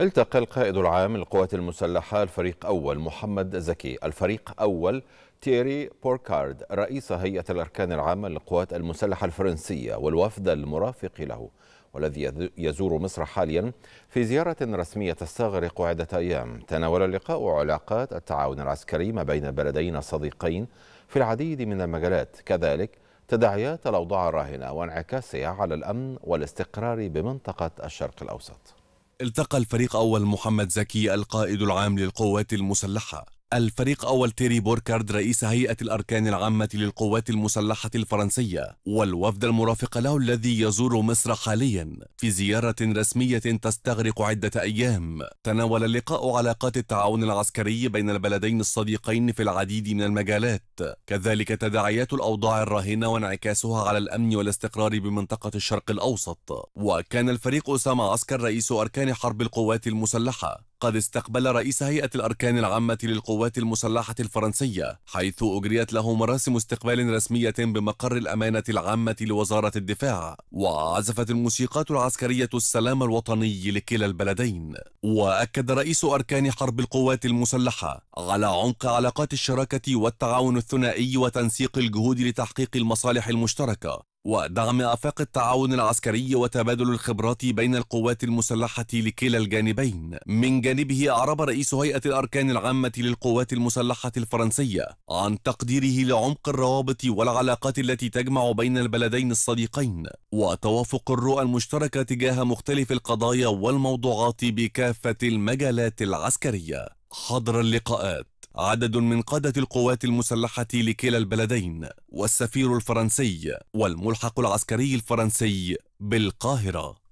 التقى القائد العام للقوات المسلحة الفريق أول محمد زكي الفريق أول تيري بوركارد رئيس هيئة الأركان العامة للقوات المسلحة الفرنسية والوفد المرافق له والذي يزور مصر حاليا في زيارة رسمية تستغرق عدة أيام تناول اللقاء علاقات التعاون العسكري ما بين البلدين الصديقين في العديد من المجالات كذلك تداعيات الأوضاع الراهنة وانعكاسها على الأمن والاستقرار بمنطقة الشرق الأوسط التقى الفريق أول محمد زكي القائد العام للقوات المسلحة الفريق أول تيري بوركارد رئيس هيئة الأركان العامة للقوات المسلحة الفرنسية والوفد المرافق له الذي يزور مصر حاليا في زيارة رسمية تستغرق عدة أيام تناول اللقاء علاقات التعاون العسكري بين البلدين الصديقين في العديد من المجالات كذلك تداعيات الأوضاع الراهنة وانعكاسها على الأمن والاستقرار بمنطقة الشرق الأوسط وكان الفريق أسامة عسكر رئيس أركان حرب القوات المسلحة قد استقبل رئيس هيئة الأركان العامة للقوات المسلحة الفرنسية حيث أجريت له مراسم استقبال رسمية بمقر الأمانة العامة لوزارة الدفاع وعزفت الموسيقات العسكرية السلام الوطني لكلا البلدين وأكد رئيس أركان حرب القوات المسلحة على عمق علاقات الشراكة والتعاون الثنائي وتنسيق الجهود لتحقيق المصالح المشتركة ودعم آفاق التعاون العسكري وتبادل الخبرات بين القوات المسلحة لكلا الجانبين من جانبه أعرب رئيس هيئة الأركان العامة للقوات المسلحة الفرنسية عن تقديره لعمق الروابط والعلاقات التي تجمع بين البلدين الصديقين وتوافق الرؤى المشتركة تجاه مختلف القضايا والموضوعات بكافة المجالات العسكرية حضر اللقاءات عدد من قادة القوات المسلحة لكلا البلدين والسفير الفرنسي والملحق العسكري الفرنسي بالقاهرة